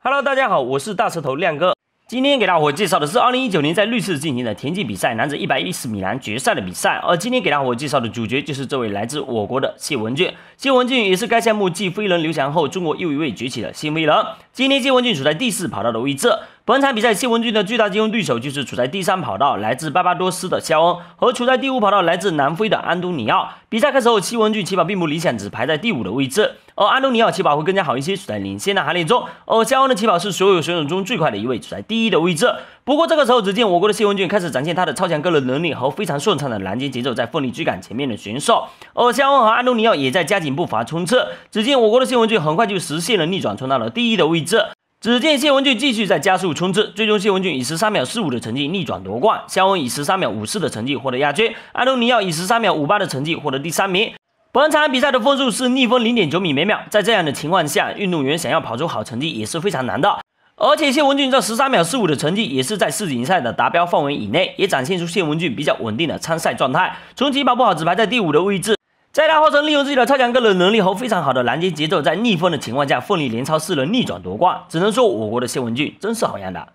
Hello，大家好，我是大舌头亮哥。今天给大伙介绍的是2019年在瑞士进行的田径比赛男子110米栏决赛的比赛。而今天给大伙介绍的主角就是这位来自我国的谢文俊。谢文俊也是该项目继飞人刘翔后，中国又一位崛起的新飞人。今天谢文俊处在第四跑道的位置。本场比赛谢文俊的最大竞争对手就是处在第三跑道来自巴巴多斯的肖恩和处在第五跑道来自南非的安东尼奥。比赛开始后，谢文俊起跑并不理想，只排在第五的位置。而安东尼奥起跑会更加好一些，处在领先的行列中。而肖恩的起跑是所有选手中最快的一位，处在第一的位置。不过这个时候，只见我国的谢文俊开始展现他的超强个人能力和非常顺畅的拦截节奏，在奋力追赶前面的选手。而肖恩和安东尼奥也在加紧步伐冲刺。只见我国的谢文俊很快就实现了逆转，冲到了第一的位置。只见谢文俊继续在加速冲刺，最终谢文俊以十三秒四五的成绩逆转夺冠。肖恩以十三秒五四的成绩获得亚军，安东尼奥以十三秒五八的成绩获得第三名。本场比赛的分数是逆风零点九米每秒，在这样的情况下，运动员想要跑出好成绩也是非常难的。而且谢文俊这十三秒四五的成绩也是在世锦赛的达标范围以内，也展现出谢文俊比较稳定的参赛状态。从起跑不好只排在第五的位置，在他号称利用自己的超强个人能力和非常好的拦截节奏，在逆风的情况下奋力连超四人逆转夺冠，只能说我国的谢文俊真是好样的。